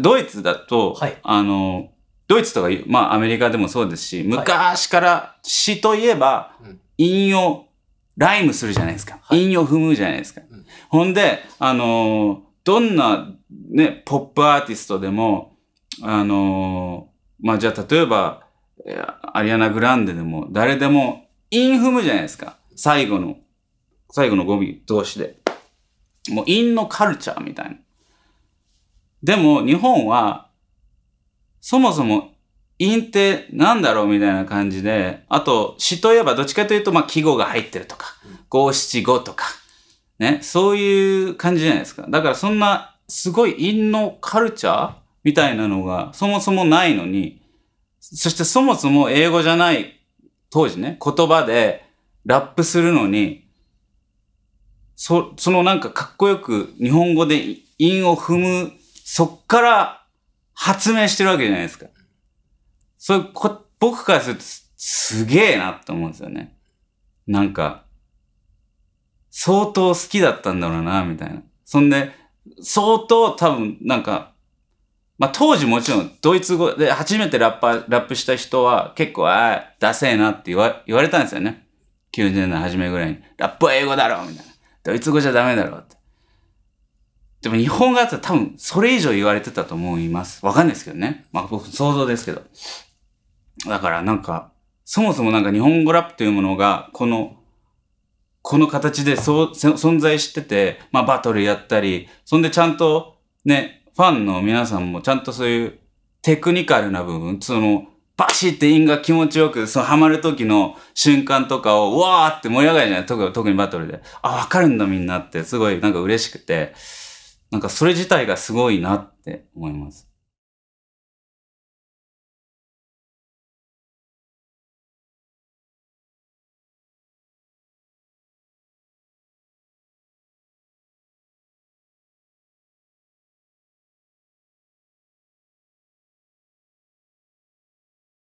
ドイツだと、はい、あの、ドイツとか、まあアメリカでもそうですし、昔から詩といえば、引用、ライムするじゃないですか。はい、引用踏むじゃないですか。うん、ほんで、あのどんなね、ポップアーティストでも、あのまあじゃあ例えば、アリアナ・グランデでも、誰でも、韻踏むじゃないですか。最後の、最後の語尾同士で。もう韻のカルチャーみたいな。でも日本は、そもそも陰ってなんだろうみたいな感じで、あと詩といえばどっちかというと、まあ季語が入ってるとか、五七五とか、ね、そういう感じじゃないですか。だからそんなすごい陰のカルチャーみたいなのがそもそもないのに、そしてそもそも英語じゃない当時ね、言葉でラップするのに、そ、そのなんかかっこよく日本語で陰を踏むそっから発明してるわけじゃないですか。それこ、僕からするとすげえなって思うんですよね。なんか、相当好きだったんだろうな、みたいな。そんで、相当多分なんか、まあ当時もちろんドイツ語で初めてラッパラップした人は結構、ああ、ダセえなって言わ言われたんですよね。90年代初めぐらいに。ラップは英語だろみたいな。ドイツ語じゃダメだろって。でも日本語だったら多分それ以上言われてたと思います。わかんないですけどね。まあ僕想像ですけど。だからなんか、そもそもなんか日本語ラップというものが、この、この形でそう存在してて、まあバトルやったり、そんでちゃんとね、ファンの皆さんもちゃんとそういうテクニカルな部分、その、バシって因が気持ちよく、そのハマる時の瞬間とかを、わーって盛り上がるじゃない特にバトルで。あ、わかるんだみんなって、すごいなんか嬉しくて。なんかそれ自体がすごいなって思います。